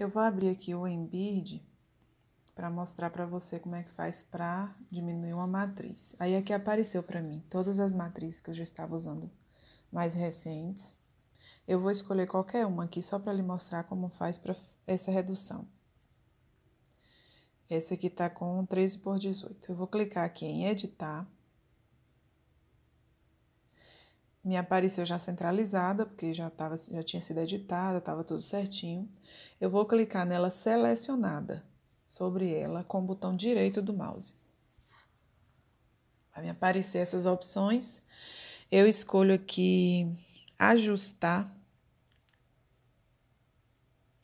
Eu vou abrir aqui o Embird para mostrar para você como é que faz para diminuir uma matriz. Aí aqui apareceu para mim todas as matrizes que eu já estava usando mais recentes. Eu vou escolher qualquer uma aqui só para lhe mostrar como faz para essa redução. Esse aqui está com 13 por 18. Eu vou clicar aqui em editar me apareceu já centralizada, porque já, tava, já tinha sido editada, estava tudo certinho. Eu vou clicar nela selecionada sobre ela com o botão direito do mouse. Vai me aparecer essas opções. Eu escolho aqui ajustar.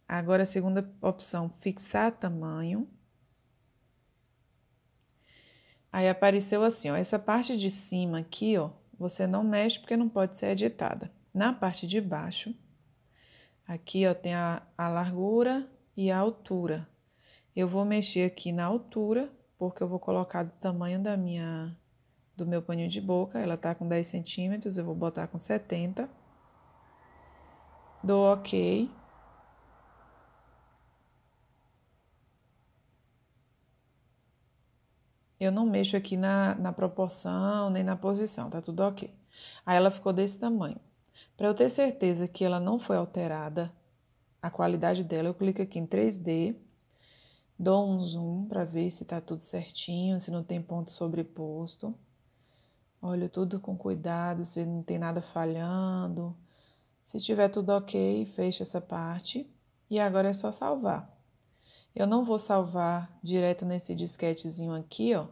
Agora a segunda opção, fixar tamanho. Aí apareceu assim, ó, essa parte de cima aqui, ó, você não mexe porque não pode ser editada. Na parte de baixo, aqui ó, tem a, a largura e a altura. Eu vou mexer aqui na altura, porque eu vou colocar do tamanho da minha, do meu paninho de boca. Ela tá com 10 centímetros, eu vou botar com 70. Dou ok. Eu não mexo aqui na, na proporção nem na posição, tá tudo ok. Aí ela ficou desse tamanho. Para eu ter certeza que ela não foi alterada, a qualidade dela, eu clico aqui em 3D, dou um zoom para ver se tá tudo certinho, se não tem ponto sobreposto. Olho tudo com cuidado, se não tem nada falhando. Se tiver tudo ok, fecho essa parte. E agora é só salvar. Eu não vou salvar direto nesse disquetezinho aqui, ó,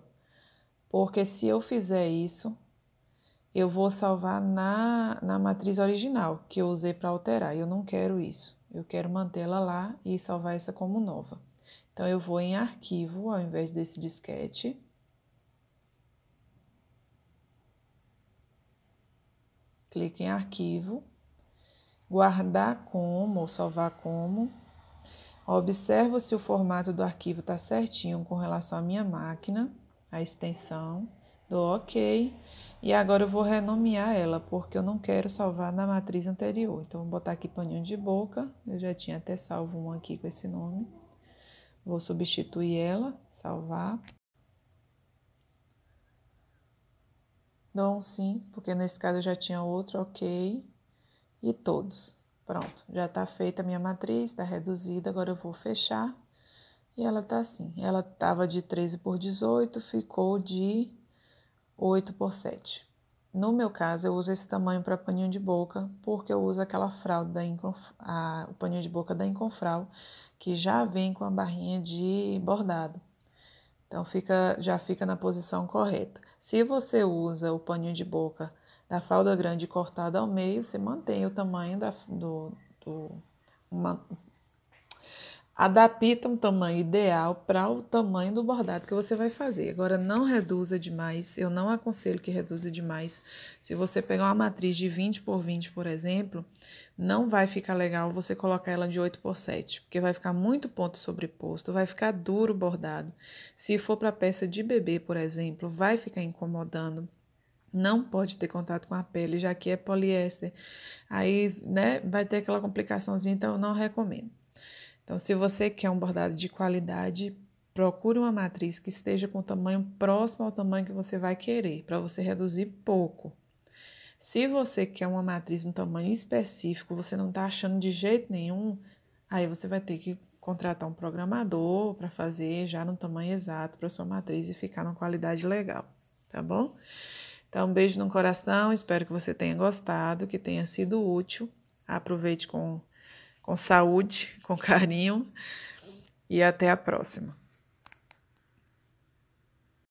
porque se eu fizer isso, eu vou salvar na, na matriz original que eu usei para alterar. Eu não quero isso. Eu quero mantê-la lá e salvar essa como nova. Então, eu vou em arquivo ao invés desse disquete. clico em arquivo, guardar como ou salvar como. Observo se o formato do arquivo está certinho com relação à minha máquina, a extensão, dou OK. E agora eu vou renomear ela, porque eu não quero salvar na matriz anterior. Então, vou botar aqui paninho de boca, eu já tinha até salvo um aqui com esse nome. Vou substituir ela, salvar. Dou um sim, porque nesse caso eu já tinha outro, ok. E todos. Pronto, já está feita a minha matriz, está reduzida, agora eu vou fechar. E ela está assim, ela estava de 13 por 18, ficou de 8 por 7. No meu caso, eu uso esse tamanho para paninho de boca, porque eu uso aquela fralda da Inconf... a... o paninho de boca da Inconfral, que já vem com a barrinha de bordado. Então fica, já fica na posição correta. Se você usa o paninho de boca da fralda grande cortada ao meio, você mantém o tamanho da, do, do uma, Adapta um tamanho ideal para o tamanho do bordado que você vai fazer. Agora, não reduza demais, eu não aconselho que reduza demais. Se você pegar uma matriz de 20 por 20, por exemplo, não vai ficar legal você colocar ela de 8 por 7, porque vai ficar muito ponto sobreposto, vai ficar duro o bordado. Se for para peça de bebê, por exemplo, vai ficar incomodando não pode ter contato com a pele, já que é poliéster. Aí, né, vai ter aquela complicaçãozinha, então eu não recomendo. Então, se você quer um bordado de qualidade, procure uma matriz que esteja com tamanho próximo ao tamanho que você vai querer, para você reduzir pouco. Se você quer uma matriz de um tamanho específico, você não está achando de jeito nenhum, aí você vai ter que contratar um programador para fazer já no tamanho exato para sua matriz e ficar numa qualidade legal, tá bom? Então, um beijo no coração, espero que você tenha gostado, que tenha sido útil. Aproveite com com saúde, com carinho e até a próxima.